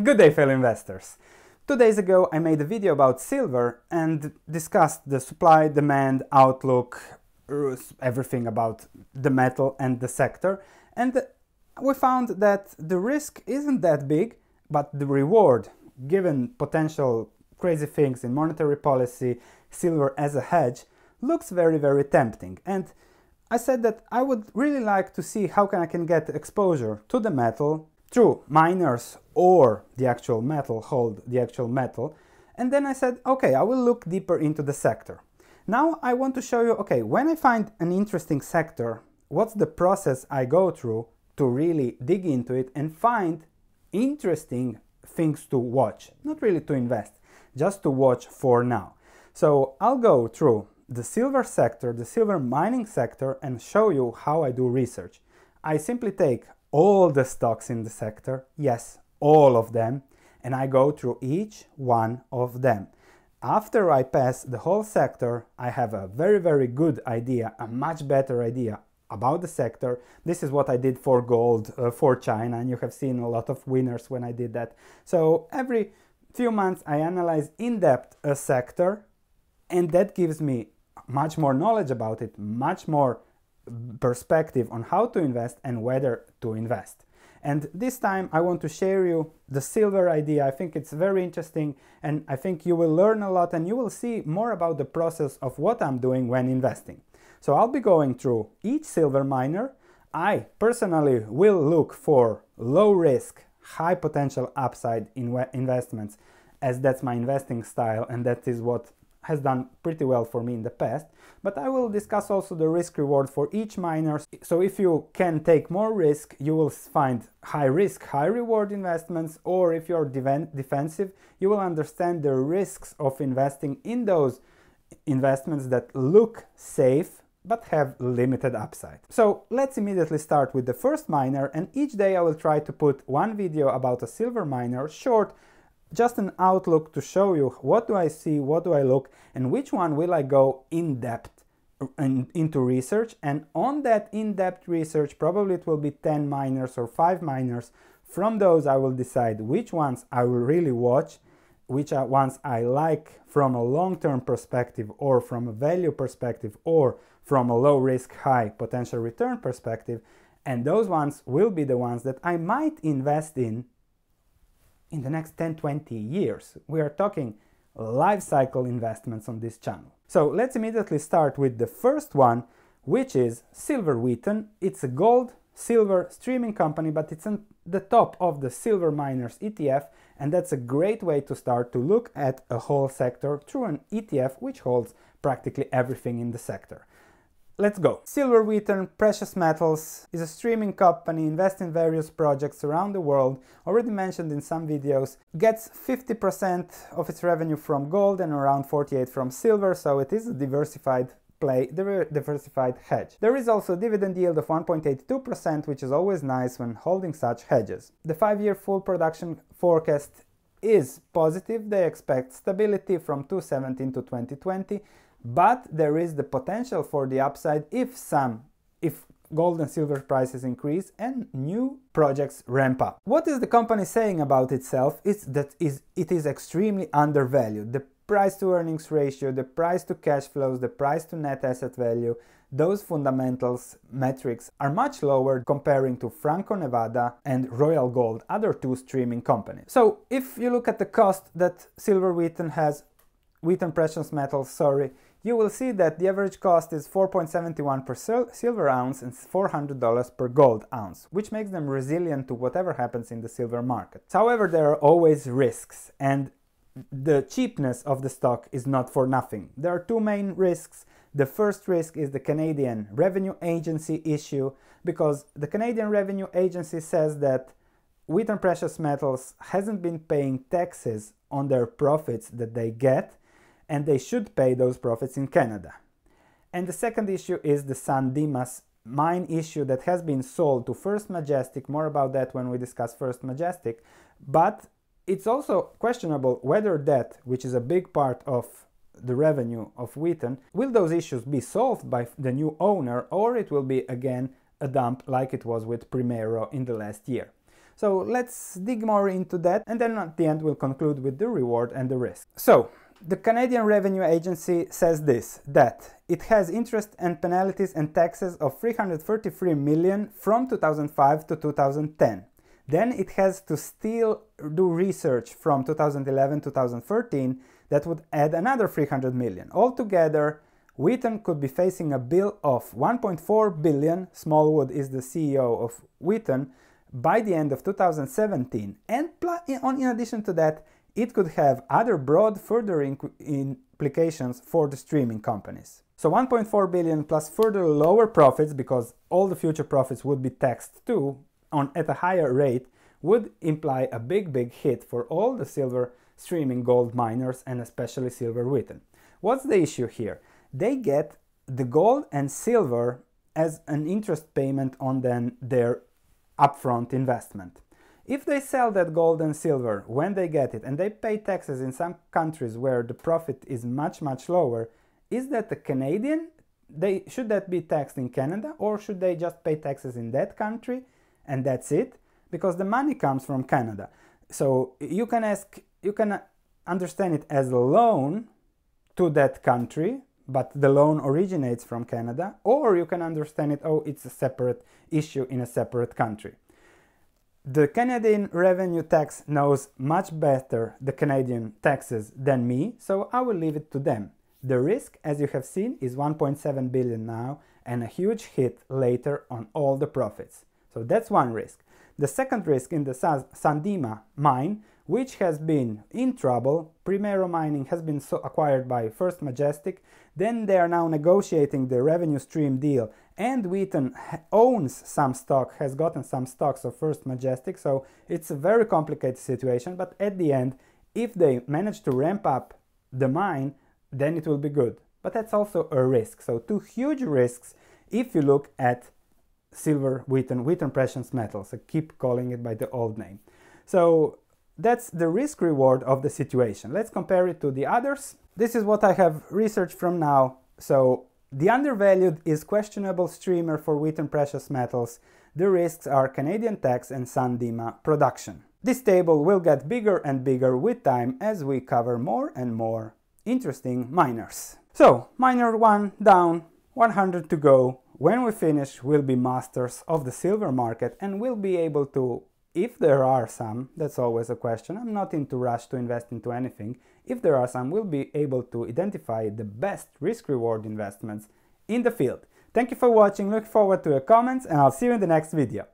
Good day fellow investors! Two days ago I made a video about silver and discussed the supply, demand, outlook, uh, everything about the metal and the sector and we found that the risk isn't that big but the reward given potential crazy things in monetary policy, silver as a hedge looks very very tempting and I said that I would really like to see how can I can get exposure to the metal through miners or the actual metal hold the actual metal. And then I said, okay, I will look deeper into the sector. Now I want to show you, okay, when I find an interesting sector, what's the process I go through to really dig into it and find interesting things to watch, not really to invest, just to watch for now. So I'll go through the silver sector, the silver mining sector, and show you how I do research. I simply take all the stocks in the sector, yes, all of them and I go through each one of them. After I pass the whole sector, I have a very, very good idea, a much better idea about the sector. This is what I did for gold uh, for China, and you have seen a lot of winners when I did that. So every few months, I analyze in depth a sector, and that gives me much more knowledge about it, much more perspective on how to invest and whether to invest. And this time I want to share you the silver idea. I think it's very interesting and I think you will learn a lot and you will see more about the process of what I'm doing when investing. So I'll be going through each silver miner. I personally will look for low risk, high potential upside in investments as that's my investing style and that is what has done pretty well for me in the past, but I will discuss also the risk reward for each miner. So if you can take more risk, you will find high risk, high reward investments, or if you're defensive, you will understand the risks of investing in those investments that look safe but have limited upside. So let's immediately start with the first miner and each day I will try to put one video about a silver miner short just an outlook to show you what do I see, what do I look, and which one will I go in depth into research. And on that in-depth research, probably it will be 10 minors or five minors. From those, I will decide which ones I will really watch, which ones I like from a long-term perspective or from a value perspective or from a low risk, high potential return perspective. And those ones will be the ones that I might invest in in the next 10 20 years. We are talking life cycle investments on this channel. So let's immediately start with the first one, which is Silver Wheaton. It's a gold silver streaming company, but it's on the top of the silver miners ETF. And that's a great way to start to look at a whole sector through an ETF, which holds practically everything in the sector. Let's go. Silver Wheaton Precious Metals is a streaming company investing in various projects around the world, already mentioned in some videos. Gets 50% of its revenue from gold and around 48 from silver, so it is a diversified play diversified hedge. There is also a dividend yield of 1.82%, which is always nice when holding such hedges. The five-year full production forecast is positive. They expect stability from 2017 to 2020 but there is the potential for the upside if some if gold and silver prices increase and new projects ramp up. What is the company saying about itself is that is it is extremely undervalued. The price to earnings ratio, the price to cash flows, the price to net asset value, those fundamentals metrics are much lower comparing to Franco-Nevada and Royal Gold, other two streaming companies. So if you look at the cost that Silver Wheaton has, Wheaton Precious Metals, sorry, you will see that the average cost is 4.71 per silver ounce and $400 per gold ounce, which makes them resilient to whatever happens in the silver market. However, there are always risks, and the cheapness of the stock is not for nothing. There are two main risks. The first risk is the Canadian Revenue Agency issue, because the Canadian Revenue Agency says that Wheaton Precious Metals hasn't been paying taxes on their profits that they get and they should pay those profits in Canada. And the second issue is the San Dimas mine issue that has been sold to First Majestic. More about that when we discuss First Majestic. But it's also questionable whether that, which is a big part of the revenue of Wheaton, will those issues be solved by the new owner or it will be again a dump like it was with Primero in the last year. So let's dig more into that and then at the end we'll conclude with the reward and the risk. So the Canadian Revenue Agency says this that it has interest and penalties and taxes of 333 million from 2005 to 2010. Then it has to still do research from 2011 2013 that would add another 300 million. Altogether, Wheaton could be facing a bill of 1.4 billion. Smallwood is the CEO of Wheaton by the end of 2017. And in addition to that, it could have other broad further implications for the streaming companies. So 1.4 billion plus further lower profits because all the future profits would be taxed too on at a higher rate would imply a big big hit for all the silver streaming gold miners and especially silver written. What's the issue here? They get the gold and silver as an interest payment on then their upfront investment. If they sell that gold and silver when they get it and they pay taxes in some countries where the profit is much, much lower, is that a Canadian? They, should that be taxed in Canada or should they just pay taxes in that country and that's it? Because the money comes from Canada. So you can ask, you can uh, understand it as a loan to that country, but the loan originates from Canada, or you can understand it, oh, it's a separate issue in a separate country. The Canadian revenue tax knows much better the Canadian taxes than me, so I will leave it to them. The risk, as you have seen, is 1.7 billion now and a huge hit later on all the profits. So that's one risk. The second risk in the Sandima mine, which has been in trouble, Primero Mining has been so acquired by First Majestic, then they are now negotiating the revenue stream deal and Wheaton owns some stock, has gotten some stocks of First Majestic, so it's a very complicated situation. But at the end, if they manage to ramp up the mine, then it will be good. But that's also a risk. So, two huge risks if you look at silver, Wheaton, Wheaton Precious Metals. I keep calling it by the old name. So, that's the risk reward of the situation. Let's compare it to the others. This is what I have researched from now. So, the undervalued is questionable streamer for wheat and precious metals. The risks are Canadian tax and Sandima production. This table will get bigger and bigger with time as we cover more and more interesting miners. So, miner 1 down, 100 to go. When we finish, we'll be masters of the silver market and we'll be able to, if there are some, that's always a question, I'm not in too rush to invest into anything, if there are some, we'll be able to identify the best risk-reward investments in the field. Thank you for watching, look forward to your comments and I'll see you in the next video.